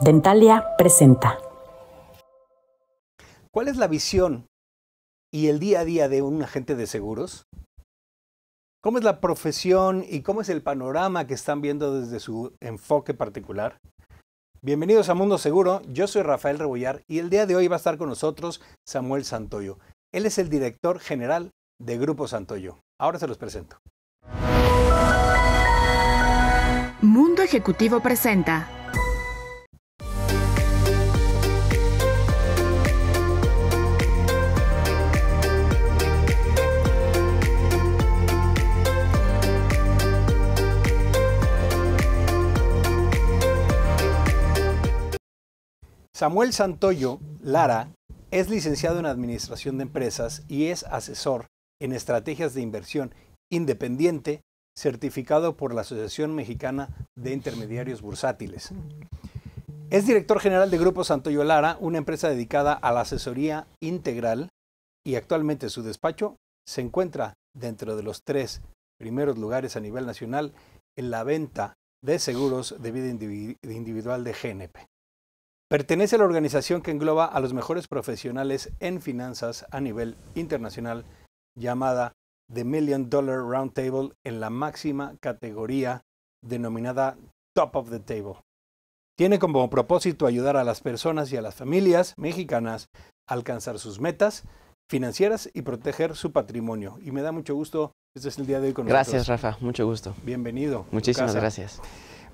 Dentalia presenta. ¿Cuál es la visión y el día a día de un agente de seguros? ¿Cómo es la profesión y cómo es el panorama que están viendo desde su enfoque particular? Bienvenidos a Mundo Seguro, yo soy Rafael Rebollar y el día de hoy va a estar con nosotros Samuel Santoyo. Él es el director general de Grupo Santoyo. Ahora se los presento. Mundo Ejecutivo presenta Samuel Santoyo Lara es licenciado en Administración de Empresas y es asesor en estrategias de inversión independiente certificado por la Asociación Mexicana de Intermediarios Bursátiles. Es director general de Grupo Santoyo Lara, una empresa dedicada a la asesoría integral y actualmente su despacho se encuentra dentro de los tres primeros lugares a nivel nacional en la venta de seguros de vida individual de GNP. Pertenece a la organización que engloba a los mejores profesionales en finanzas a nivel internacional llamada The Million Dollar Roundtable en la máxima categoría denominada Top of the Table. Tiene como propósito ayudar a las personas y a las familias mexicanas a alcanzar sus metas financieras y proteger su patrimonio. Y me da mucho gusto, este es el día de hoy con nosotros. Gracias, Rafa, mucho gusto. Bienvenido. Muchísimas gracias.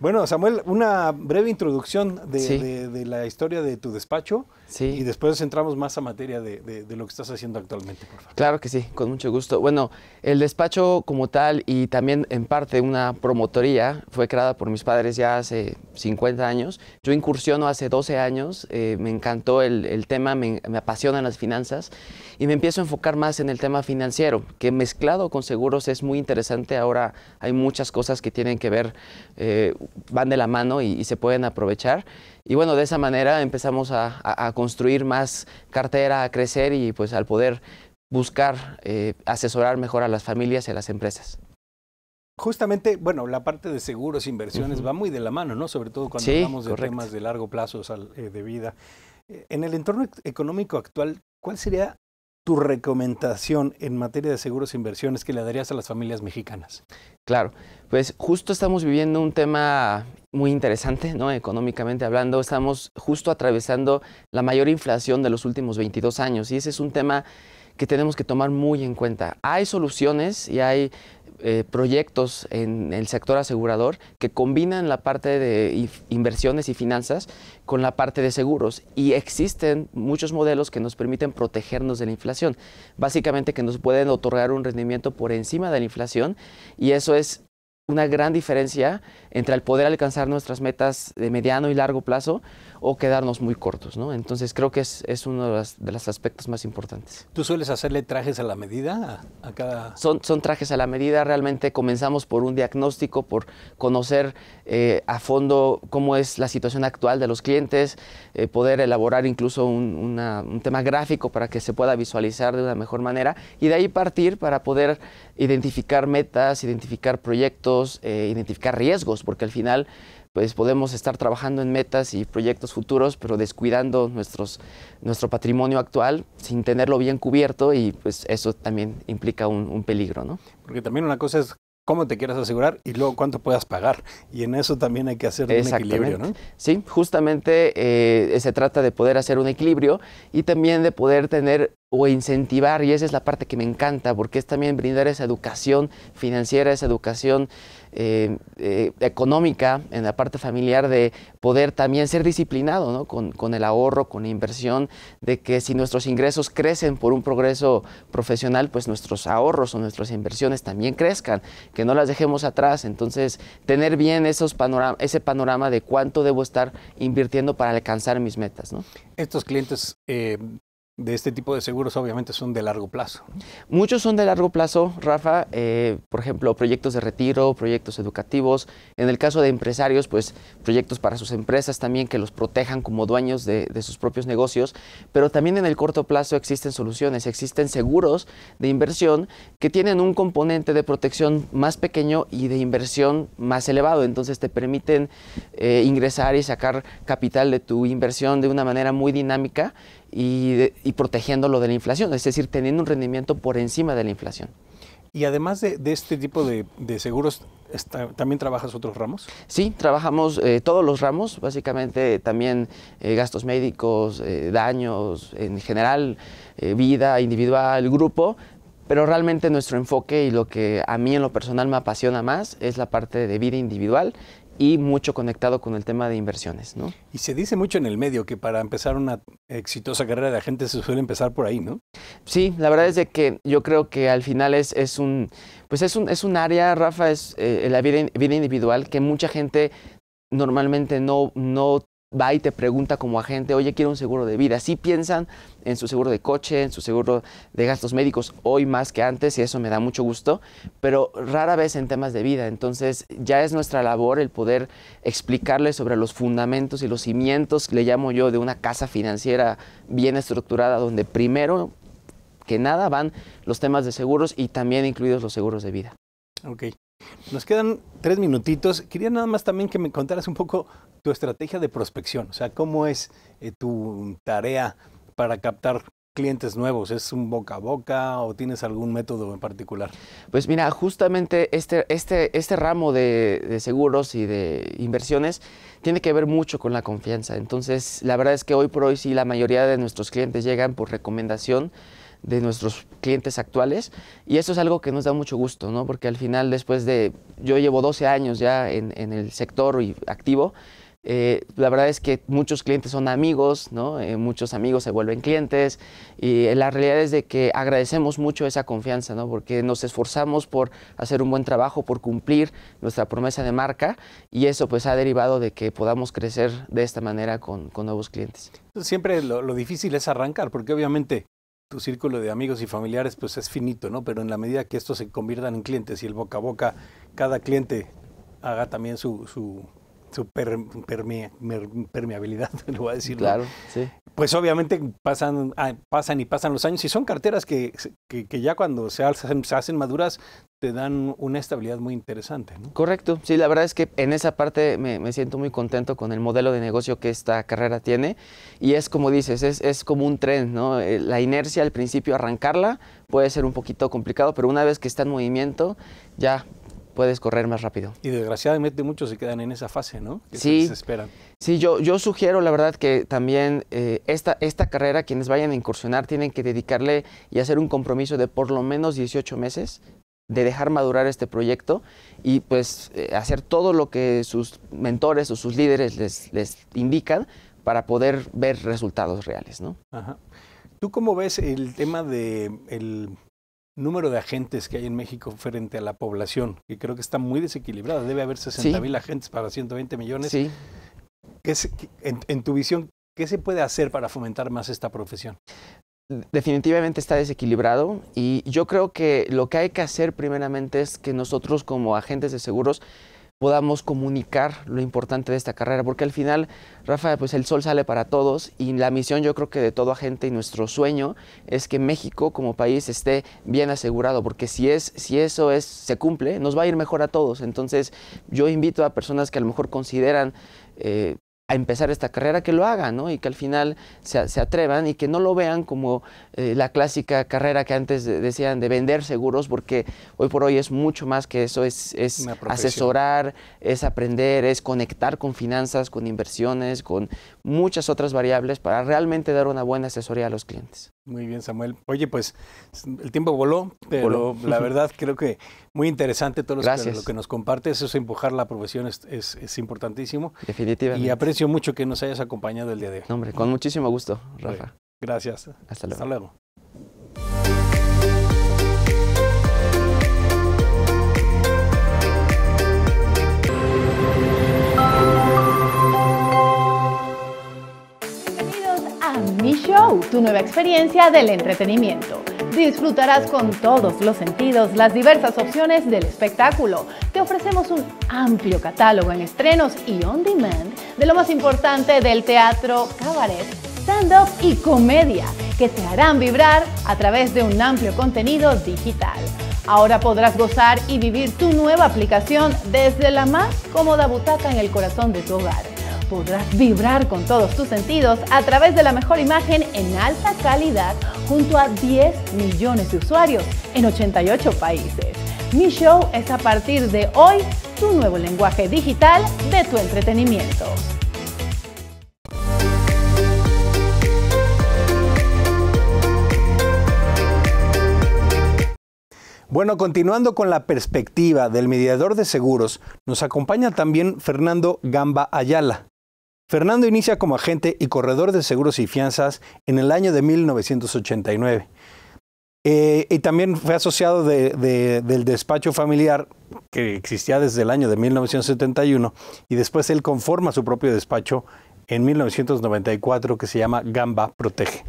Bueno, Samuel, una breve introducción de, la historia de tu despacho y después entramos más a materia de, lo que estás haciendo actualmente, por Claro que sí, con mucho gusto. Bueno, el despacho como tal y también en parte una promotoría fue creada por mis padres ya hace 50 años. Yo incursiono hace 12 años, eh, me encantó el, tema, me, apasionan las finanzas y me empiezo a enfocar más en el tema financiero, que mezclado con seguros es muy interesante. Ahora hay muchas cosas que tienen que ver eh, van de la mano y, se pueden aprovechar. Y bueno, de esa manera empezamos a, construir más cartera, a crecer y pues al poder buscar eh, asesorar mejor a las familias y a las empresas. Justamente, bueno, la parte de seguros, inversiones va muy de la mano, ¿no? Sobre todo cuando hablamos de temas de largo plazo eh, de vida. Eh, en el entorno económico actual, ¿cuál sería tu recomendación en materia de seguros e inversiones que le darías a las familias mexicanas? Claro, pues justo estamos viviendo un tema muy interesante, ¿no? Económicamente hablando, estamos justo atravesando la mayor inflación de los últimos 22 años y ese es un tema que tenemos que tomar muy en cuenta. Hay soluciones y hay eh, proyectos en el sector asegurador que combinan la parte de inversiones y finanzas con la parte de seguros y existen muchos modelos que nos permiten protegernos de la inflación, básicamente que nos pueden otorgar un rendimiento por encima de la inflación y eso es una gran diferencia entre el poder alcanzar nuestras metas de mediano y largo plazo o quedarnos muy cortos, ¿no? Entonces creo que es, uno de, los aspectos más importantes. ¿Tú sueles hacerle trajes a la medida a, cada...? Son, son trajes a la medida, realmente comenzamos por un diagnóstico, por conocer eh, a fondo cómo es la situación actual de los clientes, eh, poder elaborar incluso un, tema gráfico para que se pueda visualizar de una mejor manera y de ahí partir para poder identificar metas, identificar proyectos, eh, identificar riesgos, porque al final pues podemos estar trabajando en metas y proyectos futuros, pero descuidando nuestros, nuestro patrimonio actual sin tenerlo bien cubierto y pues eso también implica un, peligro, ¿no? Porque también una cosa es cómo te quieras asegurar y luego cuánto puedas pagar. Y en eso también hay que hacer un equilibrio, ¿no? Sí, justamente eh, se trata de poder hacer un equilibrio y también de poder tener o incentivar, y esa es la parte que me encanta, porque es también brindar esa educación financiera, esa educación eh, eh, económica, en la parte familiar, de poder también ser disciplinado con, el ahorro, con la inversión, de que si nuestros ingresos crecen por un progreso profesional, pues nuestros ahorros o nuestras inversiones también crezcan, que no las dejemos atrás. Entonces, tener bien esos panorama, ese panorama de cuánto debo estar invirtiendo para alcanzar mis metas. Estos clientes eh, de este tipo de seguros obviamente son de largo plazo. Muchos son de largo plazo, Rafa, eh, por ejemplo, proyectos de retiro, proyectos educativos, en el caso de empresarios, pues proyectos para sus empresas también que los protejan como dueños de, sus propios negocios, pero también en el corto plazo existen soluciones, existen seguros de inversión que tienen un componente de protección más pequeño y de inversión más elevado, entonces te permiten eh, ingresar y sacar capital de tu inversión de una manera muy dinámica y, protegiéndolo de la inflación, es decir, teniendo un rendimiento por encima de la inflación. Y además de, este tipo de, seguros, ¿también trabajas otros ramos? Sí, trabajamos eh, todos los ramos, básicamente también eh, gastos médicos, eh, daños en general, vida individual, grupo, pero realmente nuestro enfoque y lo que a mí en lo personal me apasiona más es la parte de vida individual y mucho conectado con el tema de inversiones, ¿no? Y se dice mucho en el medio que para empezar una exitosa carrera de gente se suele empezar por ahí, ¿no? Sí, la verdad es de que yo creo que al final es, es un, pues es un, es un área, Rafa, es eh, la vida, vida individual que mucha gente normalmente no, no va y te pregunta como agente, oye, quiero un seguro de vida. Sí piensan en su seguro de coche, en su seguro de gastos médicos, hoy más que antes, y eso me da mucho gusto, pero rara vez en temas de vida. Entonces ya es nuestra labor el poder explicarles sobre los fundamentos y los cimientos, le llamo yo, de una casa financiera bien estructurada, donde primero que nada van los temas de seguros y también incluidos los seguros de vida. Ok. Nos quedan tres minutitos. Quería nada más también que me contaras un poco tu estrategia de prospección? O sea, ¿cómo es eh, tu tarea para captar clientes nuevos? ¿Es un boca a boca o tienes algún método en particular? Pues mira, justamente este, este, este ramo de, seguros y de inversiones tiene que ver mucho con la confianza. Entonces, la verdad es que hoy por hoy sí la mayoría de nuestros clientes llegan por recomendación de nuestros clientes actuales y eso es algo que nos da mucho gusto, ¿no? Porque al final después de, yo llevo 12 años ya en, en el sector y activo, eh, la verdad es que muchos clientes son amigos, eh, muchos amigos se vuelven clientes y eh, la realidad es de que agradecemos mucho esa confianza, porque nos esforzamos por hacer un buen trabajo, por cumplir nuestra promesa de marca y eso pues ha derivado de que podamos crecer de esta manera con, nuevos clientes. Siempre lo, difícil es arrancar porque obviamente tu círculo de amigos y familiares pues es finito, ¿no? pero en la medida que estos se conviertan en clientes y el boca a boca, cada cliente haga también su su permeabilidad, lo voy a decir. Claro, sí. Pues obviamente pasan, ah, pasan y pasan los años y son carteras que, ya cuando se, hacen maduras te dan una estabilidad muy interesante. Correcto, sí, la verdad es que en esa parte me, siento muy contento con el modelo de negocio que esta carrera tiene y es como dices, es, es como un tren, ¿no? Eh, la inercia al principio arrancarla puede ser un poquito complicado, pero una vez que está en movimiento ya puedes correr más rápido. Y desgraciadamente muchos se quedan en esa fase, ¿no? Que sí. Se Sí, yo, yo sugiero, la verdad, que también eh, esta, carrera, quienes vayan a incursionar, tienen que dedicarle y hacer un compromiso de por lo menos 18 meses de dejar madurar este proyecto y pues eh, hacer todo lo que sus mentores o sus líderes les, les indican para poder ver resultados reales, ¿no? Ajá. ¿Tú cómo ves el tema de el número de agentes que hay en México frente a la población, que creo que está muy desequilibrada. Debe haber 60 mil agentes para 120 millones. Sí. en, tu visión, ¿qué se puede hacer para fomentar más esta profesión? Definitivamente está desequilibrado y yo creo que lo que hay que hacer primeramente es que nosotros como agentes de seguros podamos comunicar lo importante de esta carrera, porque al final, Rafa, pues el sol sale para todos y la misión yo creo que de toda gente y nuestro sueño es que México como país esté bien asegurado, porque si, es, si eso es, se cumple, nos va a ir mejor a todos. Entonces yo invito a personas que a lo mejor consideran eh, empezar esta carrera, que lo hagan, ¿no? Y que al final se, atrevan y que no lo vean como eh, la clásica carrera que antes decían de vender seguros, porque hoy por hoy es mucho más que eso, es asesorar, es aprender, es conectar con finanzas, con inversiones, con muchas otras variables para realmente dar una buena asesoría a los clientes. Muy bien, Samuel. Oye, pues el tiempo voló, pero la verdad creo que muy interesante todo lo, que nos compartes. Eso, empujar la profesión es, es, importantísimo. Definitivamente. Y aprecio mucho que nos hayas acompañado el día de hoy. hombre, con muchísimo gusto, Rafa. gracias. Hasta luego. Hasta luego. tu nueva experiencia del entretenimiento. Disfrutarás con todos los sentidos las diversas opciones del espectáculo. Te ofrecemos un amplio catálogo en estrenos y on demand de lo más importante del teatro, cabaret, stand-up y comedia, que te harán vibrar a través de un amplio contenido digital. Ahora podrás gozar y vivir tu nueva aplicación desde la más cómoda butaca en el corazón de tu hogar podrás vibrar con todos tus sentidos a través de la mejor imagen en alta calidad junto a 10 millones de usuarios en 88 países. Mi show es a partir de hoy tu nuevo lenguaje digital de tu entretenimiento. Bueno, continuando con la perspectiva del mediador de seguros, nos acompaña también Fernando Gamba Ayala. Fernando inicia como agente y corredor de seguros y fianzas en el año de 1989. Eh, y también fue asociado del despacho familiar que existía desde el año de 1971 y después él conforma su propio despacho en 1994 que se llama Gamba Protege.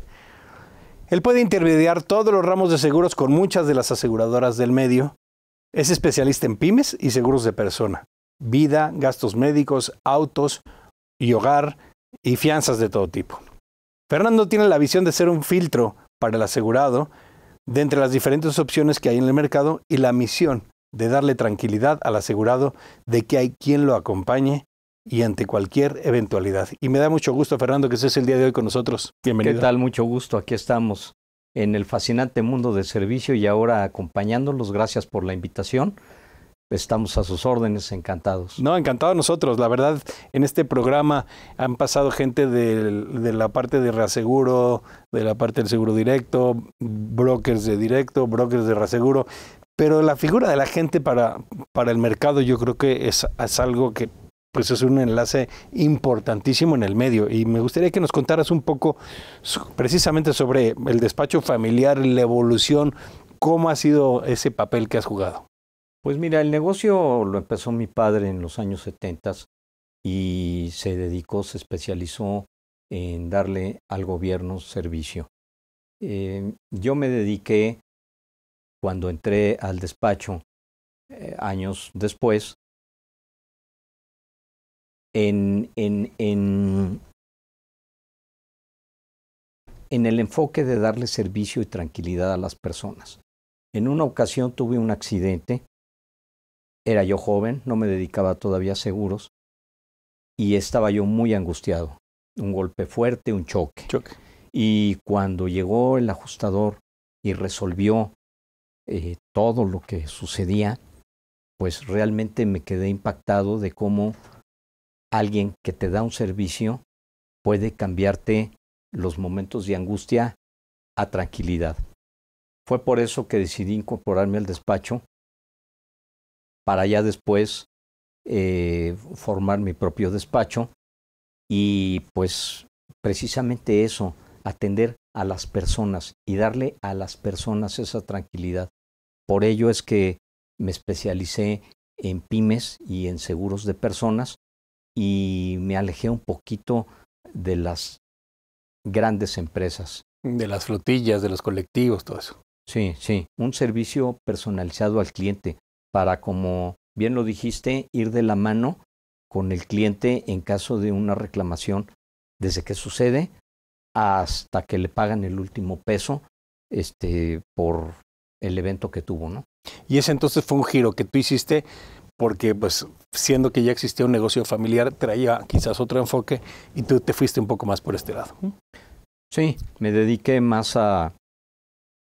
Él puede intermediar todos los ramos de seguros con muchas de las aseguradoras del medio. Es especialista en pymes y seguros de persona, vida, gastos médicos, autos, y hogar y fianzas de todo tipo. Fernando tiene la visión de ser un filtro para el asegurado de entre las diferentes opciones que hay en el mercado y la misión de darle tranquilidad al asegurado de que hay quien lo acompañe y ante cualquier eventualidad. Y me da mucho gusto, Fernando, que estés el día de hoy con nosotros. Bienvenido. ¿Qué tal? Mucho gusto. Aquí estamos en el fascinante mundo del servicio y ahora acompañándolos. Gracias por la invitación. Estamos a sus órdenes, encantados. No, encantados nosotros. La verdad, en este programa han pasado gente de, la parte de reaseguro, de la parte del seguro directo, brokers de directo, brokers de reaseguro. Pero la figura de la gente para, para el mercado yo creo que es, es algo que pues es un enlace importantísimo en el medio. Y me gustaría que nos contaras un poco precisamente sobre el despacho familiar, la evolución, cómo ha sido ese papel que has jugado. Pues mira, el negocio lo empezó mi padre en los años 70 y se dedicó, se especializó en darle al gobierno servicio. Eh, yo me dediqué, cuando entré al despacho eh, años después, en, en, en, en el enfoque de darle servicio y tranquilidad a las personas. En una ocasión tuve un accidente era yo joven, no me dedicaba todavía a seguros y estaba yo muy angustiado. Un golpe fuerte, un choque. Y cuando llegó el ajustador y resolvió eh, todo lo que sucedía, pues realmente me quedé impactado de cómo alguien que te da un servicio puede cambiarte los momentos de angustia a tranquilidad. Fue por eso que decidí incorporarme al despacho para ya después eh, formar mi propio despacho y pues precisamente eso, atender a las personas y darle a las personas esa tranquilidad. Por ello es que me especialicé en pymes y en seguros de personas y me alejé un poquito de las grandes empresas. De las flotillas, de los colectivos, todo eso. Sí, sí, un servicio personalizado al cliente, para, como bien lo dijiste, ir de la mano con el cliente en caso de una reclamación desde que sucede hasta que le pagan el último peso este, por el evento que tuvo, ¿no? Y ese entonces fue un giro que tú hiciste porque pues siendo que ya existía un negocio familiar traía quizás otro enfoque y tú te fuiste un poco más por este lado. Sí, me dediqué más a,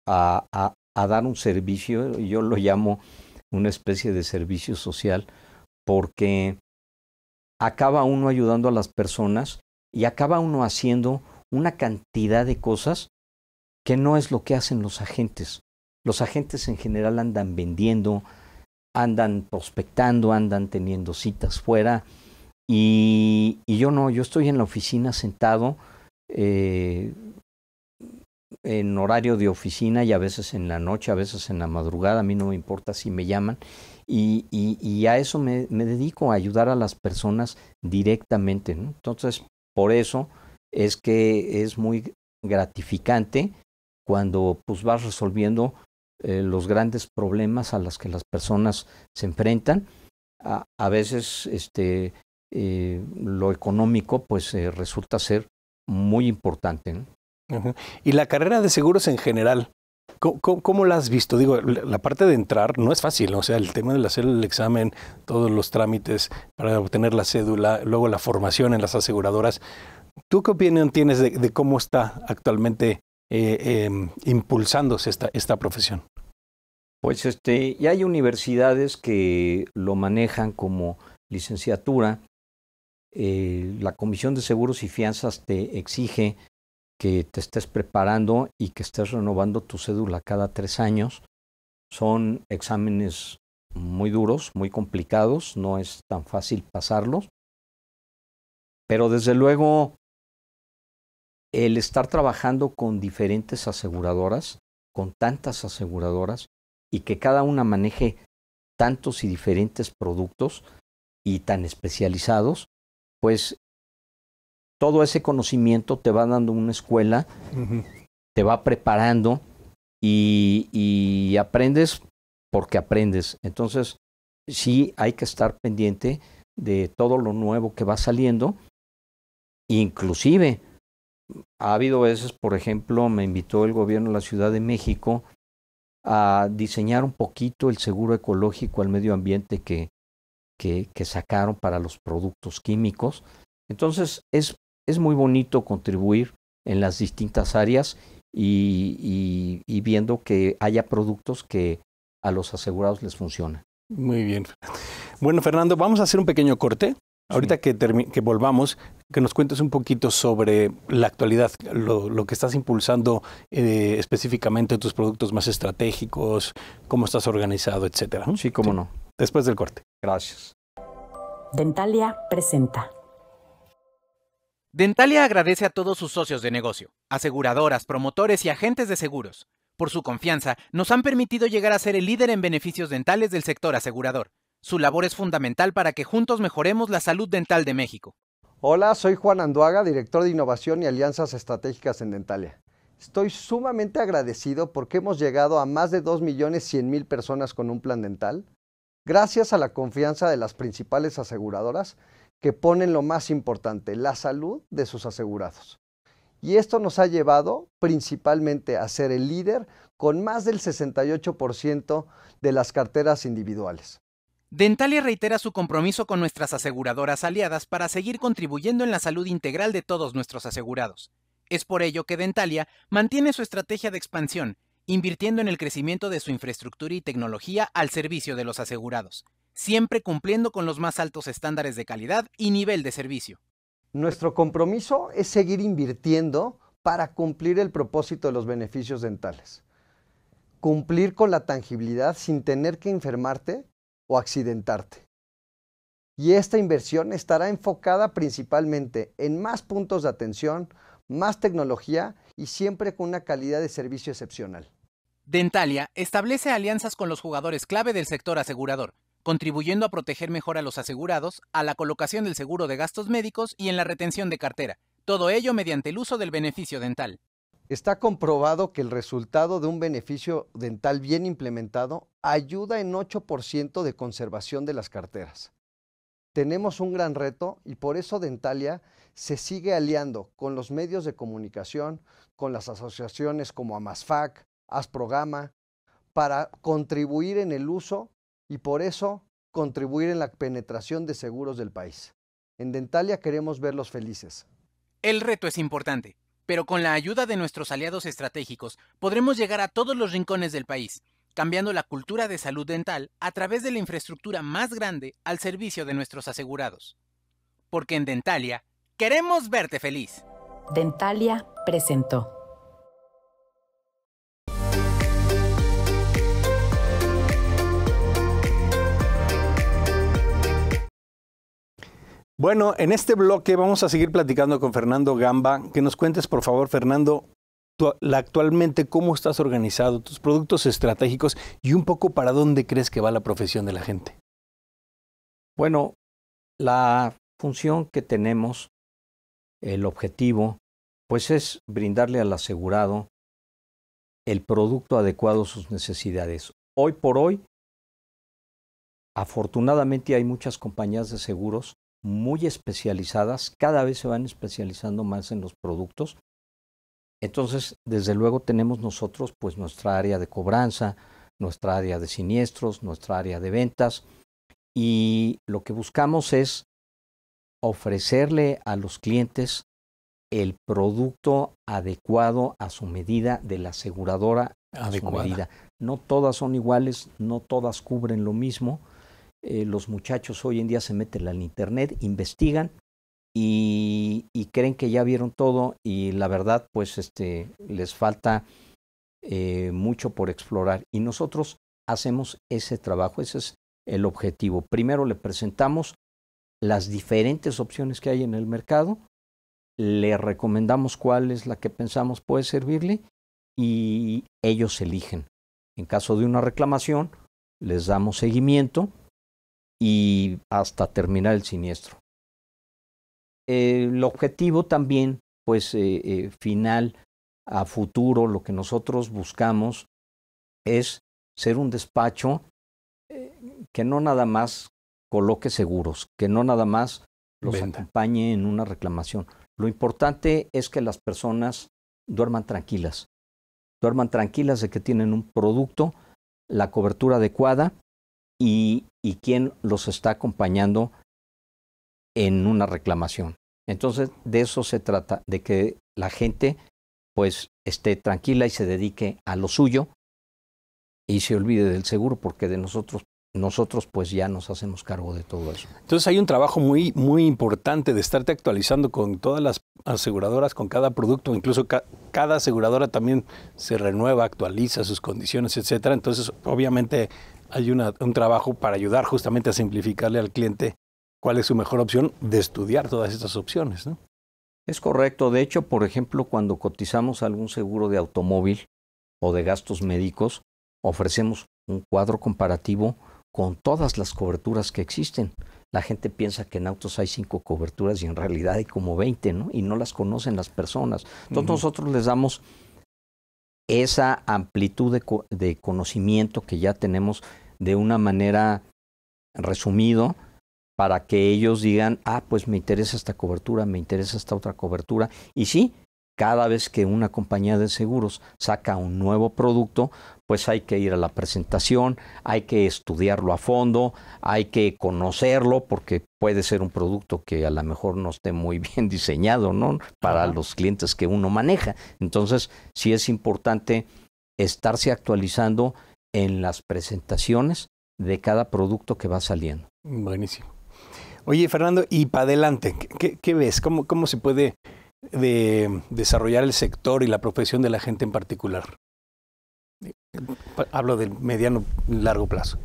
a, a dar un servicio, yo lo llamo una especie de servicio social, porque acaba uno ayudando a las personas y acaba uno haciendo una cantidad de cosas que no es lo que hacen los agentes. Los agentes en general andan vendiendo, andan prospectando, andan teniendo citas fuera y, yo no, yo estoy en la oficina sentado. Eh, en horario de oficina y a veces en la noche, a veces en la madrugada, a mí no me importa si me llaman. Y, a eso me, dedico, a ayudar a las personas directamente. Entonces, por eso es que es muy gratificante cuando pues vas resolviendo eh, los grandes problemas a los que las personas se enfrentan. A, veces este, eh, lo económico pues eh, resulta ser muy importante. Y la carrera de seguros en general, ¿Cómo, la has visto? Digo, la parte de entrar no es fácil, o sea, el tema de hacer el examen, todos los trámites para obtener la cédula, luego la formación en las aseguradoras. ¿Tú qué opinión tienes de, cómo está actualmente eh, em, impulsándose esta, profesión? Pues este, ya hay universidades que lo manejan como licenciatura. Eh, la Comisión de Seguros y Fianzas te exige que te estés preparando y que estés renovando tu cédula cada tres años. Son exámenes muy duros, muy complicados, no es tan fácil pasarlos. Pero desde luego, el estar trabajando con diferentes aseguradoras, con tantas aseguradoras, y que cada una maneje tantos y diferentes productos y tan especializados, pues todo ese conocimiento te va dando una escuela, te va preparando y, aprendes porque aprendes. Entonces, sí hay que estar pendiente de todo lo nuevo que va saliendo. Inclusive, ha habido veces, por ejemplo, me invitó el gobierno de la Ciudad de México a diseñar un poquito el seguro ecológico al medio ambiente que, que sacaron para los productos químicos. Entonces, es es muy bonito contribuir en las distintas áreas y, viendo que haya productos que a los asegurados les funcionan. Muy bien. Bueno, Fernando, vamos a hacer un pequeño corte. Ahorita que, volvamos, que nos cuentes un poquito sobre la actualidad, lo, que estás impulsando eh, específicamente, tus productos más estratégicos, cómo estás organizado, etcétera. Sí, cómo no. Después del corte. Gracias. Dentalia presenta. Dentalia agradece a todos sus socios de negocio, aseguradoras, promotores y agentes de seguros. Por su confianza, nos han permitido llegar a ser el líder en beneficios dentales del sector asegurador. Su labor es fundamental para que juntos mejoremos la salud dental de México. Hola, soy Juan Anduaga, director de Innovación y Alianzas Estratégicas en Dentalia. Estoy sumamente agradecido porque hemos llegado a más de 2.100.000 personas con un plan dental, gracias a la confianza de las principales aseguradoras que ponen lo más importante, la salud de sus asegurados. Y esto nos ha llevado principalmente a ser el líder con más del 68% de las carteras individuales. Dentalia reitera su compromiso con nuestras aseguradoras aliadas para seguir contribuyendo en la salud integral de todos nuestros asegurados. Es por ello que Dentalia mantiene su estrategia de expansión, invirtiendo en el crecimiento de su infraestructura y tecnología al servicio de los asegurados siempre cumpliendo con los más altos estándares de calidad y nivel de servicio. Nuestro compromiso es seguir invirtiendo para cumplir el propósito de los beneficios dentales. Cumplir con la tangibilidad sin tener que enfermarte o accidentarte. Y esta inversión estará enfocada principalmente en más puntos de atención, más tecnología y siempre con una calidad de servicio excepcional. Dentalia establece alianzas con los jugadores clave del sector asegurador, contribuyendo a proteger mejor a los asegurados, a la colocación del seguro de gastos médicos y en la retención de cartera, todo ello mediante el uso del beneficio dental. Está comprobado que el resultado de un beneficio dental bien implementado ayuda en 8% de conservación de las carteras. Tenemos un gran reto y por eso Dentalia se sigue aliando con los medios de comunicación, con las asociaciones como AMASFAC, ASPROGAMA, para contribuir en el uso y por eso contribuir en la penetración de seguros del país. En Dentalia queremos verlos felices. El reto es importante, pero con la ayuda de nuestros aliados estratégicos podremos llegar a todos los rincones del país, cambiando la cultura de salud dental a través de la infraestructura más grande al servicio de nuestros asegurados. Porque en Dentalia queremos verte feliz. Dentalia presentó. Bueno, en este bloque vamos a seguir platicando con Fernando Gamba. Que nos cuentes, por favor, Fernando, actualmente cómo estás organizado, tus productos estratégicos y un poco para dónde crees que va la profesión de la gente. Bueno, la función que tenemos, el objetivo, pues es brindarle al asegurado el producto adecuado a sus necesidades. Hoy por hoy, afortunadamente hay muchas compañías de seguros muy especializadas, cada vez se van especializando más en los productos. Entonces, desde luego tenemos nosotros pues nuestra área de cobranza, nuestra área de siniestros, nuestra área de ventas y lo que buscamos es ofrecerle a los clientes el producto adecuado a su medida de la aseguradora a Adecuada. su medida. No todas son iguales, no todas cubren lo mismo eh, los muchachos hoy en día se meten al internet, investigan y, creen que ya vieron todo y la verdad pues este, les falta eh, mucho por explorar. Y nosotros hacemos ese trabajo, ese es el objetivo. Primero le presentamos las diferentes opciones que hay en el mercado, le recomendamos cuál es la que pensamos puede servirle y ellos eligen. En caso de una reclamación, les damos seguimiento y hasta terminar el siniestro. Eh, el objetivo también, pues, eh, eh, final a futuro, lo que nosotros buscamos es ser un despacho que no nada más coloque seguros, que no nada más los acompañe en una reclamación. Lo importante es que las personas duerman tranquilas, duerman tranquilas de que tienen un producto, la cobertura adecuada y y quién los está acompañando en una reclamación. Entonces, de eso se trata, de que la gente pues esté tranquila y se dedique a lo suyo y se olvide del seguro, porque de nosotros nosotros pues ya nos hacemos cargo de todo eso. Entonces hay un trabajo muy, muy importante de estarte actualizando con todas las aseguradoras, con cada producto, incluso cada aseguradora también se renueva, actualiza sus condiciones, etcétera. Entonces, obviamente hay un trabajo para ayudar justamente a simplificarle al cliente cuál es su mejor opción de estudiar todas estas opciones. ¿no? Es correcto. De hecho, por ejemplo, cuando cotizamos algún seguro de automóvil o de gastos médicos, ofrecemos un cuadro comparativo con todas las coberturas que existen. La gente piensa que en autos hay cinco coberturas y en realidad hay como 20, ¿no? Y no las conocen las personas. Entonces nosotros les damos esa amplitud de, conocimiento que ya tenemos de una manera resumido para que ellos digan, ah, pues me interesa esta cobertura, me interesa esta otra cobertura. Y sí, cada vez que una compañía de seguros saca un nuevo producto, pues hay que ir a la presentación, hay que estudiarlo a fondo, hay que conocerlo, porque puede ser un producto que a lo mejor no esté muy bien diseñado, ¿no? Para los clientes que uno maneja. Entonces, sí es importante estarse actualizando en las presentaciones de cada producto que va saliendo. Buenísimo. Oye, Fernando, y para adelante, ¿qué, ves? ¿Cómo se puede de desarrollar el sector y la profesión de la gente en particular. Hablo del mediano largo plazo.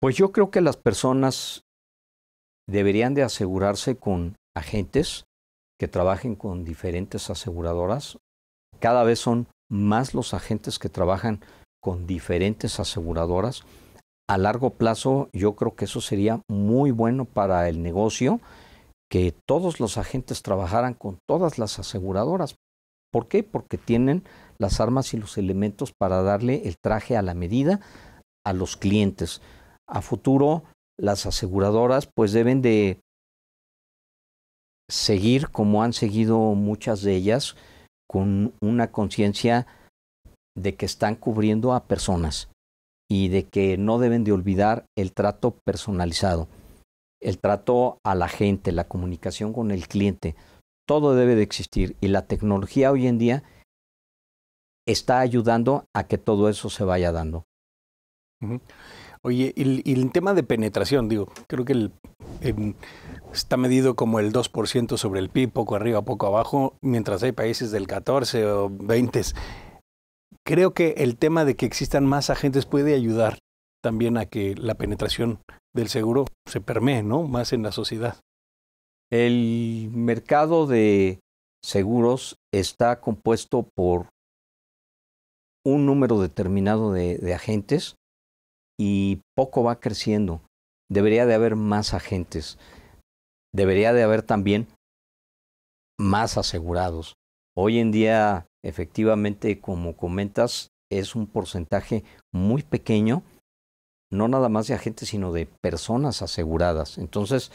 Pues yo creo que las personas deberían de asegurarse con agentes que trabajen con diferentes aseguradoras. Cada vez son más los agentes que trabajan con diferentes aseguradoras. A largo plazo yo creo que eso sería muy bueno para el negocio que todos los agentes trabajaran con todas las aseguradoras. ¿Por qué? Porque tienen las armas y los elementos para darle el traje a la medida a los clientes. A futuro, las aseguradoras pues deben de seguir como han seguido muchas de ellas con una conciencia de que están cubriendo a personas y de que no deben de olvidar el trato personalizado el trato a la gente, la comunicación con el cliente, todo debe de existir y la tecnología hoy en día está ayudando a que todo eso se vaya dando. Oye, y, el tema de penetración, digo, creo que el, em, está medido como el 2% sobre el PIB, poco arriba, poco abajo, mientras hay países del 14 o 20. Creo que el tema de que existan más agentes puede ayudar también a que la penetración del seguro se permee, ¿no? Más en la sociedad. El mercado de seguros está compuesto por un número determinado de, de agentes y poco va creciendo. Debería de haber más agentes. Debería de haber también más asegurados. Hoy en día, efectivamente, como comentas, es un porcentaje muy pequeño no nada más de agentes, sino de personas aseguradas. Entonces,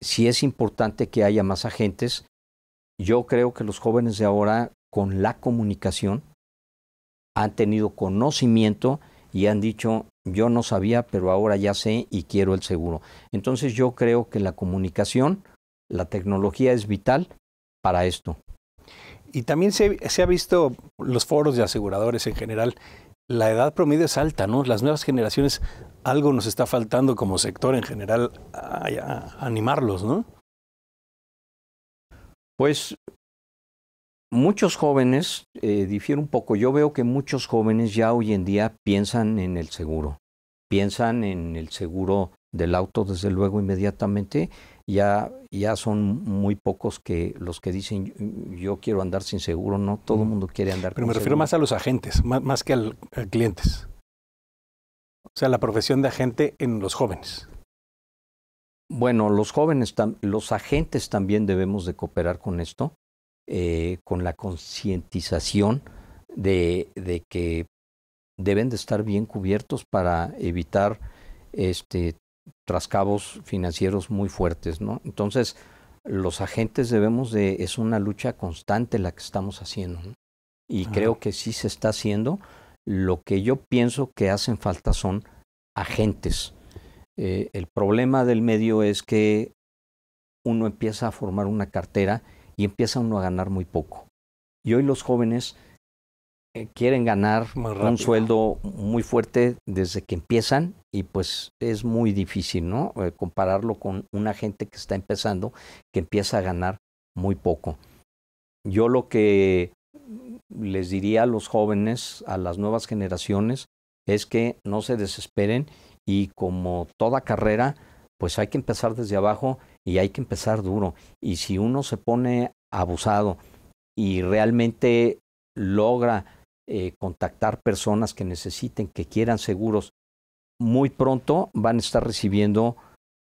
si es importante que haya más agentes. Yo creo que los jóvenes de ahora, con la comunicación, han tenido conocimiento y han dicho, yo no sabía, pero ahora ya sé y quiero el seguro. Entonces yo creo que la comunicación, la tecnología es vital para esto. Y también se, se ha visto los foros de aseguradores en general la edad promedio es alta, ¿no? Las nuevas generaciones, algo nos está faltando como sector en general a, animarlos, ¿no? Pues muchos jóvenes, eh, un poco, yo veo que muchos jóvenes ya hoy en día piensan en el seguro, piensan en el seguro del auto desde luego inmediatamente, ya, ya son muy pocos que los que dicen yo quiero andar sin seguro, no todo el mundo quiere andar Pero me refiero más a los agentes, más, que al, clientes. O sea, la profesión de agente en los jóvenes. Bueno, los jóvenes, los agentes también debemos de cooperar con esto, eh, con la concientización de, de que deben de estar bien cubiertos para evitar este trascabos financieros muy fuertes, ¿no? Entonces, los agentes debemos de, es una lucha constante la que estamos haciendo, Y creo que sí se está haciendo. Lo que yo pienso que hacen falta son agentes. Eh, el problema del medio es que uno empieza a formar una cartera y empieza uno a ganar muy poco. Y hoy los jóvenes eh, quieren ganar un sueldo muy fuerte desde que empiezan y pues es muy difícil, ¿no? Eh, compararlo con una gente que está empezando, que empieza a ganar muy poco. Yo lo que les diría a los jóvenes, a las nuevas generaciones, es que no se desesperen y como toda carrera, pues hay que empezar desde abajo y hay que empezar duro. Y si uno se pone abusado y realmente logra eh, contactar personas que necesiten, que quieran seguros, muy pronto van a estar recibiendo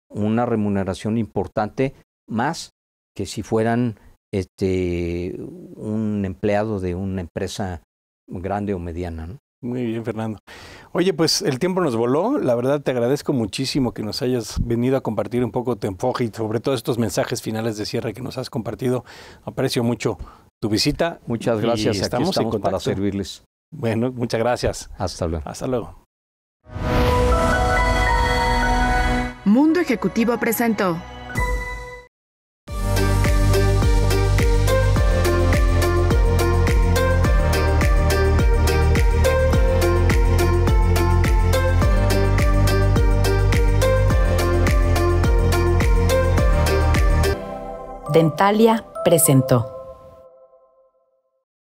una remuneración importante más que si fueran este, un empleado de una empresa grande o mediana. Muy bien, Fernando. Oye, pues el tiempo nos voló. La verdad te agradezco muchísimo que nos hayas venido a compartir un poco tu enfoque y sobre todo estos mensajes finales de cierre que nos has compartido. Aprecio mucho tu visita. Muchas gracias. estamos, para servirles. Bueno, muchas gracias. Hasta luego. Hasta luego. Mundo Ejecutivo presentó. Dentalia presentó.